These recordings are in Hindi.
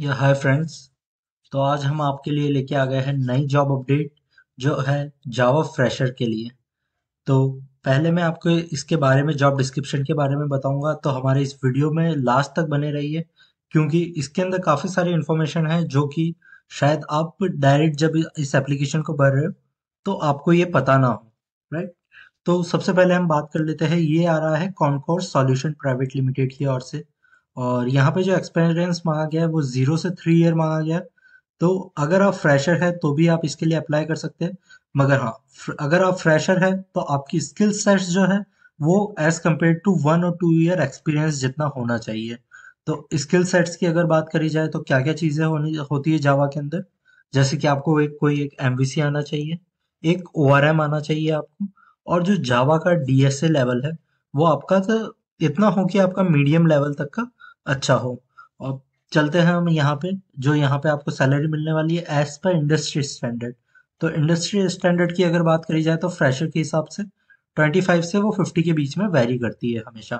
या हाय फ्रेंड्स तो आज हम आपके लिए लेके आ गए हैं नई जॉब अपडेट जो है जावा फ्रेशर के लिए तो पहले मैं आपको इसके बारे में जॉब डिस्क्रिप्शन के बारे में बताऊंगा तो हमारे इस वीडियो में लास्ट तक बने रहिए क्योंकि इसके अंदर काफ़ी सारी इन्फॉर्मेशन है जो कि शायद आप डायरेक्ट जब इस एप्लीकेशन को भर रहे हो तो आपको ये पता ना हो राइट तो सबसे पहले हम बात कर लेते हैं ये आ रहा है कॉन्कोर्स सॉल्यूशन प्राइवेट लिमिटेड की ओर से और यहाँ पे जो एक्सपीरियंस मांगा गया है वो ज़ीरो से थ्री ईयर मांगा गया है तो अगर आप फ्रेशर है तो भी आप इसके लिए अप्लाई कर सकते हैं मगर हाँ अगर आप फ्रेशर है तो आपकी स्किल सेट्स जो है वो एज कम्पेयर टू वन और टू ईयर एक्सपीरियंस जितना होना चाहिए तो स्किल सेट्स की अगर बात करी जाए तो क्या क्या चीज़ें होनी होती है जावा के अंदर जैसे कि आपको एक कोई एक एम आना चाहिए एक ओ आना चाहिए आपको और जो जावा का डी लेवल है वो आपका तो इतना हो कि आपका मीडियम लेवल तक का अच्छा हो और चलते हैं हम यहाँ पे जो यहाँ पे आपको सैलरी मिलने वाली है एज पर इंडस्ट्री स्टैंडर्ड तो इंडस्ट्री स्टैंडर्ड की अगर बात करी जाए तो फ्रेशर के हिसाब से 25 से वो 50 के बीच में वेरी करती है हमेशा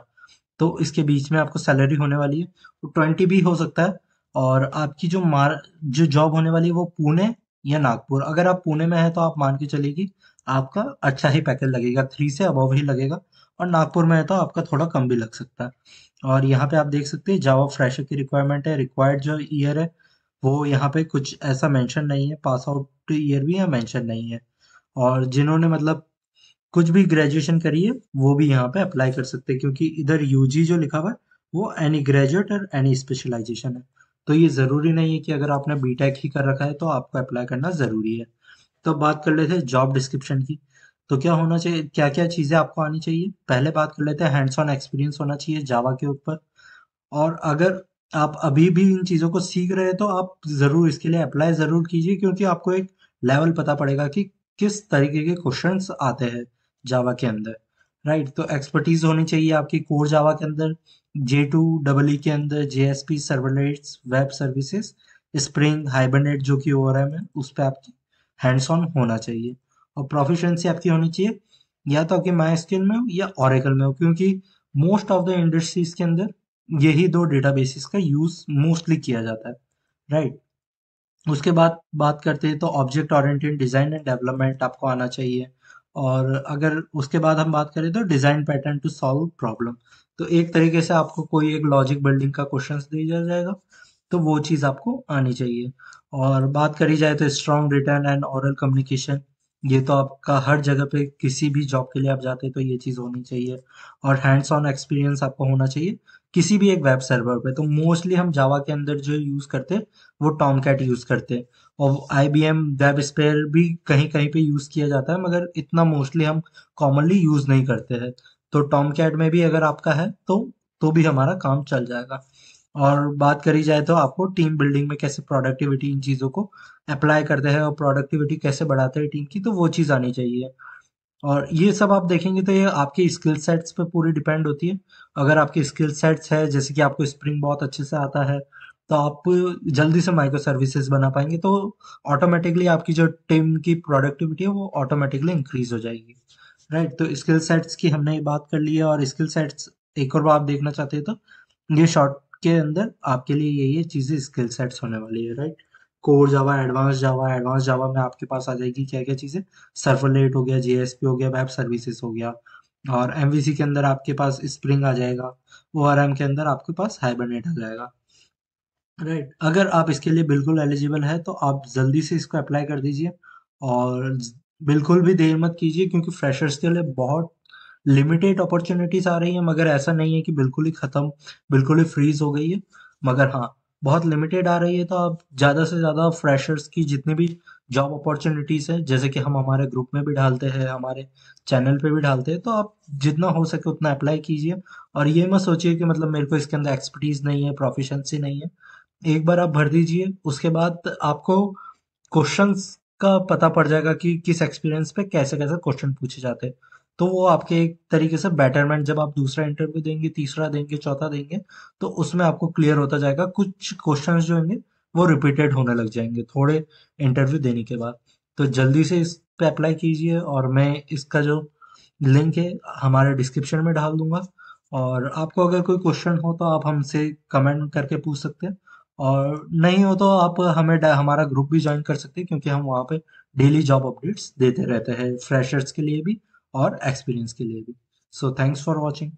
तो इसके बीच में आपको सैलरी होने वाली है वो तो ट्वेंटी भी हो सकता है और आपकी जो मार जो जॉब होने वाली है वो पुणे या नागपुर अगर आप पुणे में हैं तो आप मान के चलेगी आपका अच्छा ही पैकेज लगेगा थ्री से अबव ही लगेगा और नागपुर में है तो आपका थोड़ा कम भी लग सकता है और यहाँ पे आप देख सकते हैं जावा फ्रेशर की रिक्वायरमेंट है रिक्वायर्ड जो ईयर है वो यहाँ पे कुछ ऐसा मेंशन नहीं है पास आउट ईयर भी यहाँ मेंशन नहीं है और जिन्होंने मतलब कुछ भी ग्रेजुएशन करी है वो भी यहाँ पे अप्लाई कर सकते हैं क्योंकि इधर यू जो लिखा हुआ है वो एनी ग्रेजुएट और एनी स्पेशलाइजेशन है तो ये ज़रूरी नहीं है कि अगर आपने बी ही कर रखा है तो आपको अप्लाई करना ज़रूरी है तो बात कर लेते हैं जॉब डिस्क्रिप्शन की तो क्या होना चाहिए क्या क्या चीज़ें आपको आनी चाहिए पहले बात कर लेते हैं हैंड्स ऑन एक्सपीरियंस होना चाहिए जावा के ऊपर और अगर आप अभी भी इन चीज़ों को सीख रहे हैं तो आप ज़रूर इसके लिए अप्लाई ज़रूर कीजिए क्योंकि आपको एक लेवल पता पड़ेगा कि किस तरीके के क्वेश्चन आते हैं जावा के अंदर राइट तो एक्सपर्टीज होनी चाहिए आपकी कोर जावा के अंदर जे टू डबल ई के अंदर J S P servlets web services Spring Hibernate जो कि ओ है उस पर आपकी हैंड्स ऑन होना चाहिए और प्रोफिशेंसी आपकी होनी चाहिए या तो आपके माई स्किल में हो या ऑरेकल में हो क्योंकि मोस्ट ऑफ द इंडस्ट्रीज के अंदर यही दो डेटा का यूज मोस्टली किया जाता है राइट right? उसके बाद बात करते हैं तो object oriented design and development आपको आना चाहिए और अगर उसके बाद हम बात करें तो design pattern to solve problem तो एक तरीके से आपको कोई एक लॉजिक बिल्डिंग का क्वेश्चन दिया जाएगा तो वो चीज़ आपको आनी चाहिए और बात करी जाए तो strong written and oral communication ये तो आपका हर जगह पे किसी भी जॉब के लिए आप जाते हैं तो ये चीज़ होनी चाहिए और हैंड्स ऑन एक्सपीरियंस आपको होना चाहिए किसी भी एक वेब सर्वर पे तो मोस्टली हम जावा के अंदर जो यूज़ करते हैं वो टॉम कैट यूज़ करते हैं और I B M WebSphere भी कहीं कहीं पे यूज़ किया जाता है मगर इतना मोस्टली हम कॉमनली यूज़ नहीं करते हैं तो टॉम कैट में भी अगर आपका है तो तो भी हमारा काम चल जाएगा और बात करी जाए तो आपको टीम बिल्डिंग में कैसे प्रोडक्टिविटी इन चीज़ों को अप्लाई करते हैं और प्रोडक्टिविटी कैसे बढ़ाते हैं टीम की तो वो चीज़ आनी चाहिए और ये सब आप देखेंगे तो ये आपके स्किल सेट्स पे पूरी डिपेंड होती है अगर आपके स्किल सेट्स है जैसे कि आपको स्प्रिंग बहुत अच्छे से आता है तो आप जल्दी से माइक्रो सर्विसेज बना पाएंगे तो ऑटोमेटिकली आपकी जो टीम की प्रोडक्टिविटी है वो ऑटोमेटिकली इंक्रीज हो जाएगी राइट तो स्किल सेट्स की हमने बात कर ली है और स्किल सेट्स एक और आप देखना चाहते हैं तो ये शॉर्ट के अंदर आपके लिए ये ये चीज़ें स्किल सेट्स होने वाली है right core Java advance Java advance Java में आपके पास आ जाएगी क्या क्या चीज़ें सर्वलेट हो गया जीएसपी हो गया वेब सर्विसेज हो गया और एम के अंदर आपके पास स्प्रिंग आ जाएगा ओ के अंदर आपके पास हाइबरनेट आ जाएगा राइट right. अगर आप इसके लिए बिल्कुल एलिजिबल है तो आप जल्दी से इसको अप्लाई कर दीजिए और बिल्कुल भी देर मत कीजिए क्योंकि फ्रेशर्स के लिए बहुत लिमिटेड अपॉर्चुनिटीज आ रही है मगर ऐसा नहीं है कि बिल्कुल ही खत्म बिल्कुल ही फ्रीज हो गई है मगर हाँ बहुत लिमिटेड आ रही है तो आप ज़्यादा से ज़्यादा फ्रेशर्स की जितनी भी जॉब अपॉर्चुनिटीज़ है जैसे कि हम हमारे ग्रुप में भी डालते हैं हमारे चैनल पे भी डालते हैं तो आप जितना हो सके उतना अप्लाई कीजिए और ये मत सोचिए कि मतलब मेरे को इसके अंदर एक्सपर्टीज़ नहीं है प्रोफिशंसी नहीं है एक बार आप भर दीजिए उसके बाद आपको क्वेश्चन का पता पड़ जाएगा कि किस एक्सपीरियंस पे कैसे कैसे क्वेश्चन पूछे जाते हैं तो वो आपके एक तरीके से बेटरमेंट जब आप दूसरा इंटरव्यू देंगे तीसरा देंगे चौथा देंगे तो उसमें आपको क्लियर होता जाएगा कुछ क्वेश्चन जो होंगे वो रिपीटेड होने लग जाएंगे थोड़े इंटरव्यू देने के बाद तो जल्दी से इस पर अप्लाई कीजिए और मैं इसका जो लिंक है हमारे डिस्क्रिप्शन में डाल दूंगा और आपको अगर कोई क्वेश्चन हो तो आप हमसे कमेंट करके पूछ सकते हैं और नहीं हो तो आप हमें हमारा ग्रुप भी ज्वाइन कर सकते हैं क्योंकि हम वहाँ पे डेली जॉब अपडेट्स देते रहते हैं फ्रेशर्स के लिए भी और एक्सपीरियंस के लिए भी सो थैंक्स फॉर वॉचिंग